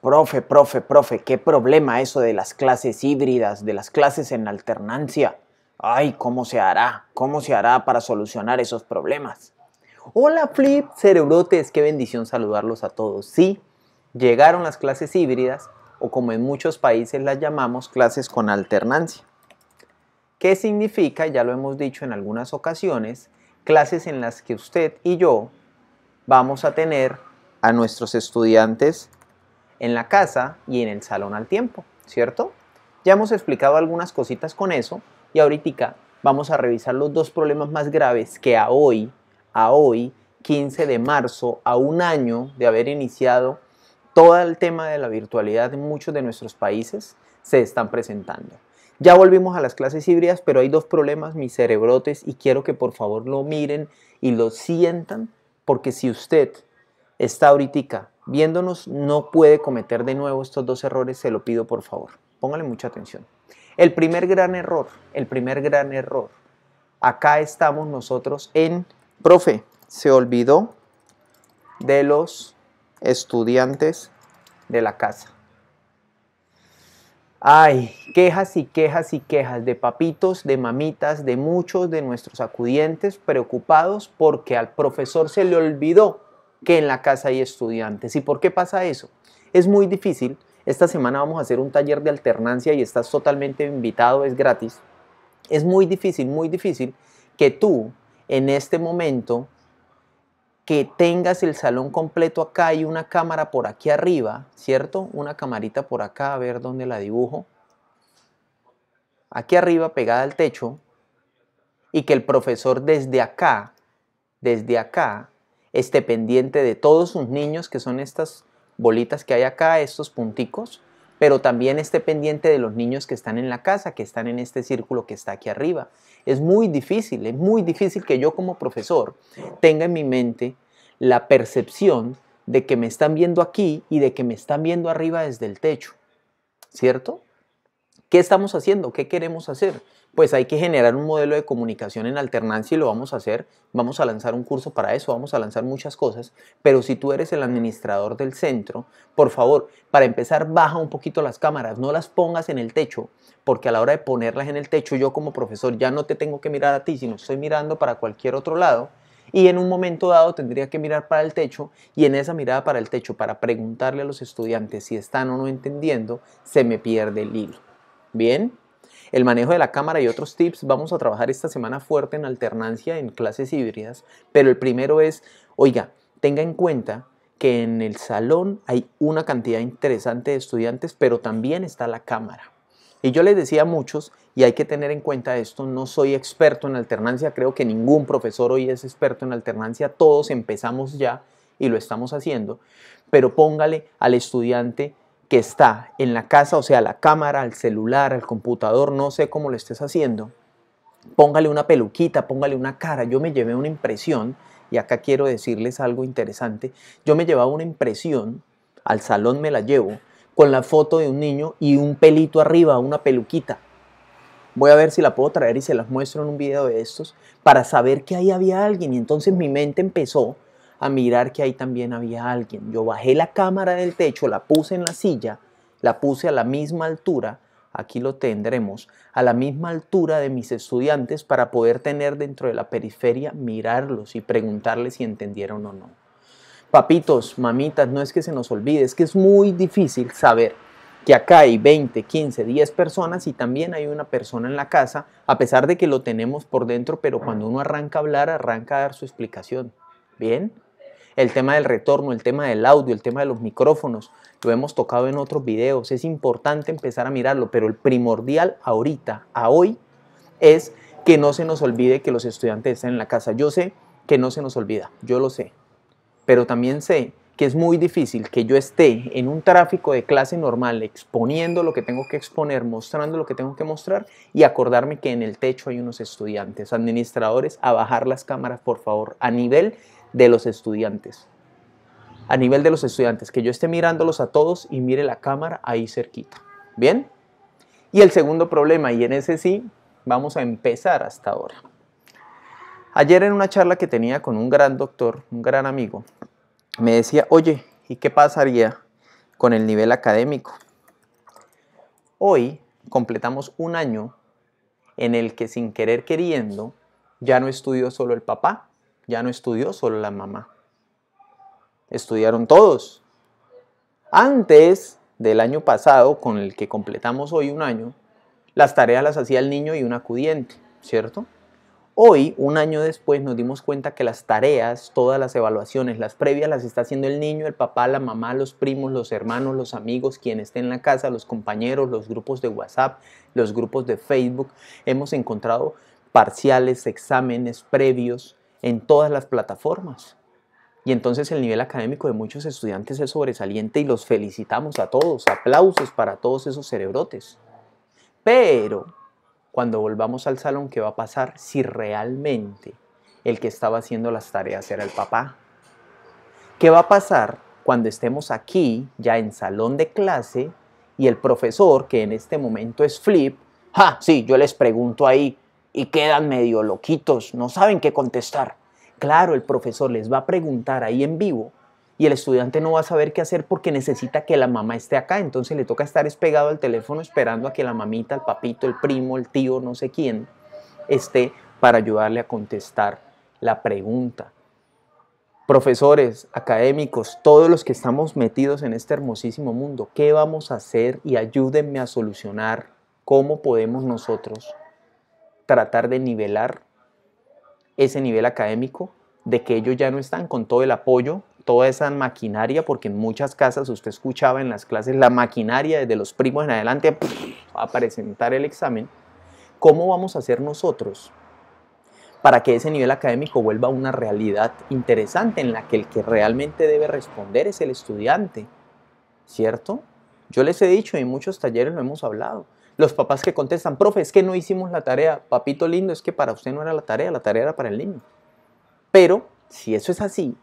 Profe, profe, profe, qué problema eso de las clases híbridas, de las clases en alternancia. Ay, ¿cómo se hará? ¿Cómo se hará para solucionar esos problemas? Hola Flip, cerebrotes, qué bendición saludarlos a todos. Sí, llegaron las clases híbridas, o como en muchos países las llamamos, clases con alternancia. ¿Qué significa? Ya lo hemos dicho en algunas ocasiones, clases en las que usted y yo vamos a tener a nuestros estudiantes en la casa y en el salón al tiempo, ¿cierto? Ya hemos explicado algunas cositas con eso y ahorita vamos a revisar los dos problemas más graves que a hoy, a hoy, 15 de marzo, a un año de haber iniciado todo el tema de la virtualidad en muchos de nuestros países, se están presentando. Ya volvimos a las clases híbridas, pero hay dos problemas, mis cerebrotes, y quiero que por favor lo miren y lo sientan, porque si usted está ahorita viéndonos, no puede cometer de nuevo estos dos errores, se lo pido por favor. Póngale mucha atención. El primer gran error, el primer gran error. Acá estamos nosotros en, profe, se olvidó de los estudiantes de la casa. Ay, quejas y quejas y quejas de papitos, de mamitas, de muchos de nuestros acudientes preocupados porque al profesor se le olvidó que en la casa hay estudiantes. ¿Y por qué pasa eso? Es muy difícil. Esta semana vamos a hacer un taller de alternancia y estás totalmente invitado, es gratis. Es muy difícil, muy difícil que tú en este momento que tengas el salón completo acá y una cámara por aquí arriba, ¿cierto? Una camarita por acá, a ver dónde la dibujo. Aquí arriba pegada al techo y que el profesor desde acá, desde acá, esté pendiente de todos sus niños, que son estas bolitas que hay acá, estos punticos, pero también esté pendiente de los niños que están en la casa, que están en este círculo que está aquí arriba. Es muy difícil, es muy difícil que yo como profesor tenga en mi mente la percepción de que me están viendo aquí y de que me están viendo arriba desde el techo, ¿cierto? ¿Qué estamos haciendo? ¿Qué queremos hacer? pues hay que generar un modelo de comunicación en alternancia y lo vamos a hacer. Vamos a lanzar un curso para eso, vamos a lanzar muchas cosas, pero si tú eres el administrador del centro, por favor, para empezar, baja un poquito las cámaras, no las pongas en el techo, porque a la hora de ponerlas en el techo, yo como profesor ya no te tengo que mirar a ti, sino estoy mirando para cualquier otro lado y en un momento dado tendría que mirar para el techo y en esa mirada para el techo, para preguntarle a los estudiantes si están o no entendiendo, se me pierde el hilo. Bien, el manejo de la cámara y otros tips. Vamos a trabajar esta semana fuerte en alternancia en clases híbridas, pero el primero es, oiga, tenga en cuenta que en el salón hay una cantidad interesante de estudiantes, pero también está la cámara. Y yo les decía a muchos, y hay que tener en cuenta esto, no soy experto en alternancia, creo que ningún profesor hoy es experto en alternancia, todos empezamos ya y lo estamos haciendo, pero póngale al estudiante que está en la casa, o sea, la cámara, el celular, el computador, no sé cómo lo estés haciendo, póngale una peluquita, póngale una cara. Yo me llevé una impresión, y acá quiero decirles algo interesante, yo me llevaba una impresión, al salón me la llevo, con la foto de un niño y un pelito arriba, una peluquita. Voy a ver si la puedo traer y se las muestro en un video de estos para saber que ahí había alguien. Y entonces mi mente empezó a mirar que ahí también había alguien. Yo bajé la cámara del techo, la puse en la silla, la puse a la misma altura, aquí lo tendremos, a la misma altura de mis estudiantes para poder tener dentro de la periferia, mirarlos y preguntarles si entendieron o no. Papitos, mamitas, no es que se nos olvide, es que es muy difícil saber que acá hay 20, 15, 10 personas y también hay una persona en la casa, a pesar de que lo tenemos por dentro, pero cuando uno arranca a hablar, arranca a dar su explicación. ¿Bien? El tema del retorno, el tema del audio, el tema de los micrófonos, lo hemos tocado en otros videos. Es importante empezar a mirarlo, pero el primordial ahorita, a hoy, es que no se nos olvide que los estudiantes están en la casa. Yo sé que no se nos olvida, yo lo sé, pero también sé que es muy difícil que yo esté en un tráfico de clase normal exponiendo lo que tengo que exponer, mostrando lo que tengo que mostrar y acordarme que en el techo hay unos estudiantes, administradores, a bajar las cámaras, por favor, a nivel de los estudiantes. A nivel de los estudiantes, que yo esté mirándolos a todos y mire la cámara ahí cerquita. ¿Bien? Y el segundo problema, y en ese sí vamos a empezar hasta ahora. Ayer en una charla que tenía con un gran doctor, un gran amigo, me decía, oye, ¿y qué pasaría con el nivel académico? Hoy completamos un año en el que sin querer queriendo ya no estudió solo el papá, ya no estudió solo la mamá. Estudiaron todos. Antes del año pasado, con el que completamos hoy un año, las tareas las hacía el niño y un acudiente, ¿cierto? Hoy, un año después, nos dimos cuenta que las tareas, todas las evaluaciones, las previas las está haciendo el niño, el papá, la mamá, los primos, los hermanos, los amigos, quien esté en la casa, los compañeros, los grupos de WhatsApp, los grupos de Facebook. Hemos encontrado parciales, exámenes previos, en todas las plataformas. Y entonces el nivel académico de muchos estudiantes es sobresaliente y los felicitamos a todos, aplausos para todos esos cerebrotes. Pero cuando volvamos al salón, ¿qué va a pasar si realmente el que estaba haciendo las tareas era el papá? ¿Qué va a pasar cuando estemos aquí, ya en salón de clase, y el profesor, que en este momento es Flip, ¡ja! Sí, yo les pregunto ahí, y quedan medio loquitos, no saben qué contestar. Claro, el profesor les va a preguntar ahí en vivo y el estudiante no va a saber qué hacer porque necesita que la mamá esté acá, entonces le toca estar pegado al teléfono esperando a que la mamita, el papito, el primo, el tío, no sé quién, esté para ayudarle a contestar la pregunta. Profesores, académicos, todos los que estamos metidos en este hermosísimo mundo, ¿qué vamos a hacer? Y ayúdenme a solucionar cómo podemos nosotros tratar de nivelar ese nivel académico, de que ellos ya no están con todo el apoyo, toda esa maquinaria, porque en muchas casas usted escuchaba en las clases la maquinaria desde los primos en adelante a presentar el examen. ¿Cómo vamos a hacer nosotros para que ese nivel académico vuelva a una realidad interesante en la que el que realmente debe responder es el estudiante? ¿Cierto? Yo les he dicho y en muchos talleres lo hemos hablado. Los papás que contestan, profe, es que no hicimos la tarea. Papito lindo, es que para usted no era la tarea, la tarea era para el niño. Pero si eso es así,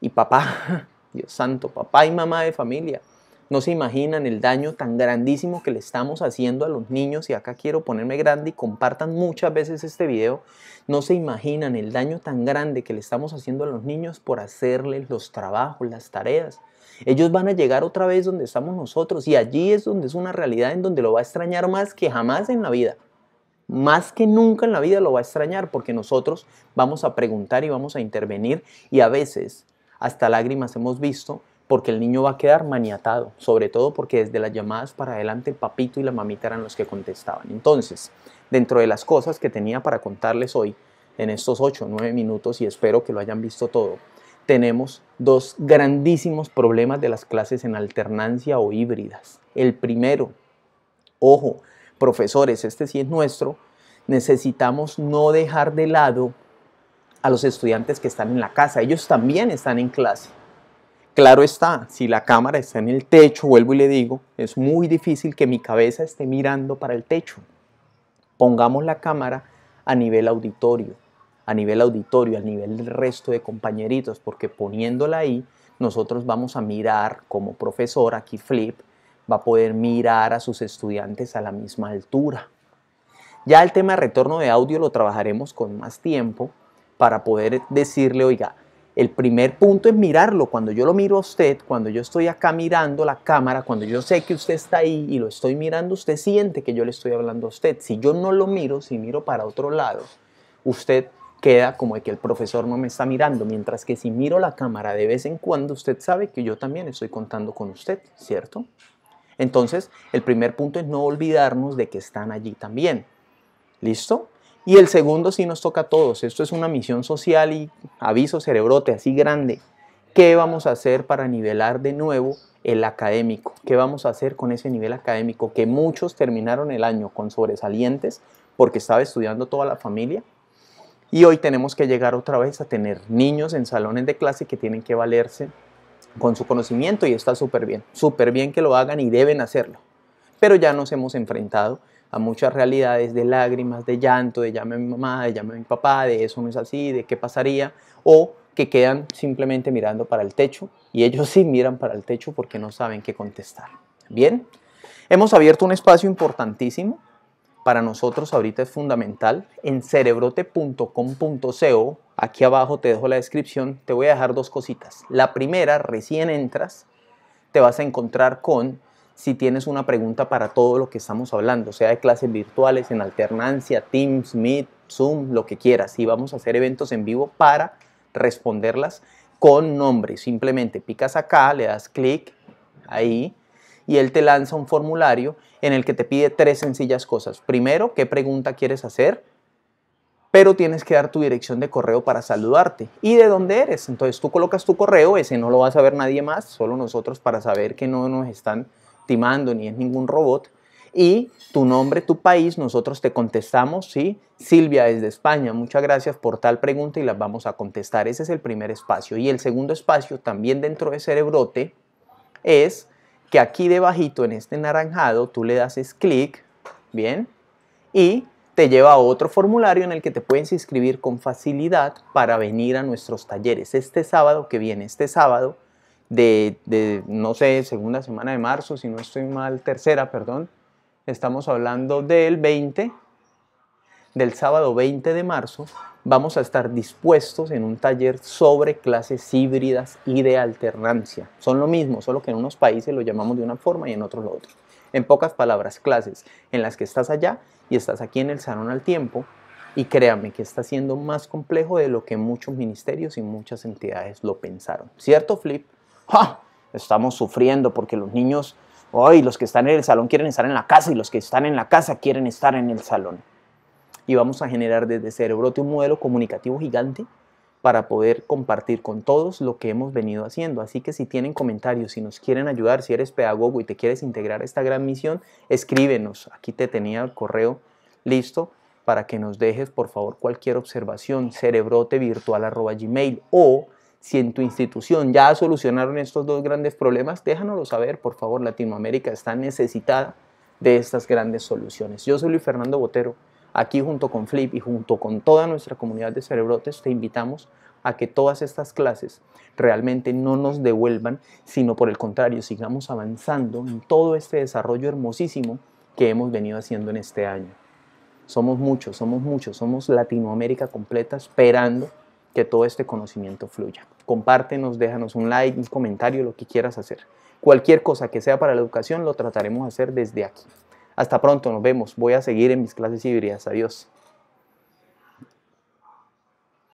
y papá, Dios santo, papá y mamá de familia, no se imaginan el daño tan grandísimo que le estamos haciendo a los niños, y acá quiero ponerme grande y compartan muchas veces este video, no se imaginan el daño tan grande que le estamos haciendo a los niños por hacerles los trabajos, las tareas. Ellos van a llegar otra vez donde estamos nosotros y allí es donde es una realidad en donde lo va a extrañar más que jamás en la vida. Más que nunca en la vida lo va a extrañar porque nosotros vamos a preguntar y vamos a intervenir y a veces hasta lágrimas hemos visto porque el niño va a quedar maniatado, sobre todo porque desde las llamadas para adelante el papito y la mamita eran los que contestaban. Entonces, dentro de las cosas que tenía para contarles hoy, en estos 8 o 9 minutos, y espero que lo hayan visto todo, tenemos dos grandísimos problemas de las clases en alternancia o híbridas. El primero, ojo, profesores, este sí es nuestro, necesitamos no dejar de lado a los estudiantes que están en la casa. Ellos también están en clase. Claro está, si la cámara está en el techo, vuelvo y le digo, es muy difícil que mi cabeza esté mirando para el techo. Pongamos la cámara a nivel auditorio a nivel auditorio, a nivel del resto de compañeritos, porque poniéndola ahí, nosotros vamos a mirar como profesor, aquí Flip va a poder mirar a sus estudiantes a la misma altura. Ya el tema de retorno de audio lo trabajaremos con más tiempo para poder decirle, oiga, el primer punto es mirarlo. Cuando yo lo miro a usted, cuando yo estoy acá mirando la cámara, cuando yo sé que usted está ahí y lo estoy mirando, usted siente que yo le estoy hablando a usted. Si yo no lo miro, si miro para otro lado, usted queda como de que el profesor no me está mirando, mientras que si miro la cámara de vez en cuando, usted sabe que yo también estoy contando con usted, ¿cierto? Entonces, el primer punto es no olvidarnos de que están allí también. ¿Listo? Y el segundo sí nos toca a todos. Esto es una misión social y aviso cerebrote así grande. ¿Qué vamos a hacer para nivelar de nuevo el académico? ¿Qué vamos a hacer con ese nivel académico que muchos terminaron el año con sobresalientes porque estaba estudiando toda la familia? Y hoy tenemos que llegar otra vez a tener niños en salones de clase que tienen que valerse con su conocimiento y está súper bien, súper bien que lo hagan y deben hacerlo. Pero ya nos hemos enfrentado a muchas realidades de lágrimas, de llanto, de llame a mi mamá, de llame a mi papá, de eso no es así, de qué pasaría, o que quedan simplemente mirando para el techo y ellos sí miran para el techo porque no saben qué contestar. Bien, hemos abierto un espacio importantísimo para nosotros ahorita es fundamental. En cerebrote.com.co, aquí abajo te dejo la descripción, te voy a dejar dos cositas. La primera, recién entras, te vas a encontrar con si tienes una pregunta para todo lo que estamos hablando, sea de clases virtuales, en alternancia, Teams, Meet, Zoom, lo que quieras. Y vamos a hacer eventos en vivo para responderlas con nombre. Simplemente picas acá, le das clic ahí y él te lanza un formulario en el que te pide tres sencillas cosas. Primero, qué pregunta quieres hacer, pero tienes que dar tu dirección de correo para saludarte y de dónde eres. Entonces tú colocas tu correo, ese no lo va a saber nadie más, solo nosotros para saber que no nos están timando ni es ningún robot. Y tu nombre, tu país, nosotros te contestamos, sí, Silvia es de España, muchas gracias por tal pregunta y las vamos a contestar. Ese es el primer espacio. Y el segundo espacio, también dentro de Cerebrote, es que aquí debajito en este naranjado tú le das clic, ¿bien? Y te lleva a otro formulario en el que te puedes inscribir con facilidad para venir a nuestros talleres. Este sábado que viene, este sábado de, de no sé, segunda semana de marzo, si no estoy mal, tercera, perdón, estamos hablando del 20 del sábado 20 de marzo vamos a estar dispuestos en un taller sobre clases híbridas y de alternancia. Son lo mismo, solo que en unos países lo llamamos de una forma y en otros lo otro. En pocas palabras, clases en las que estás allá y estás aquí en el salón al tiempo y créame que está siendo más complejo de lo que muchos ministerios y muchas entidades lo pensaron. ¿Cierto, Flip? Estamos sufriendo porque los niños, hoy los que están en el salón quieren estar en la casa y los que están en la casa quieren estar en el salón y vamos a generar desde Cerebrote un modelo comunicativo gigante para poder compartir con todos lo que hemos venido haciendo. Así que si tienen comentarios, si nos quieren ayudar, si eres pedagogo y te quieres integrar a esta gran misión, escríbenos. Aquí te tenía el correo listo para que nos dejes, por favor, cualquier observación, cerebrotevirtual.gmail o si en tu institución ya solucionaron estos dos grandes problemas, déjanoslo saber, por favor, Latinoamérica está necesitada de estas grandes soluciones. Yo soy Luis Fernando Botero Aquí junto con Flip y junto con toda nuestra comunidad de cerebrotes te invitamos a que todas estas clases realmente no nos devuelvan, sino por el contrario, sigamos avanzando en todo este desarrollo hermosísimo que hemos venido haciendo en este año. Somos muchos, somos muchos, somos Latinoamérica completa esperando que todo este conocimiento fluya. Compártenos, déjanos un like, un comentario, lo que quieras hacer. Cualquier cosa que sea para la educación lo trataremos de hacer desde aquí. Hasta pronto, nos vemos. Voy a seguir en mis clases híbridas. Adiós.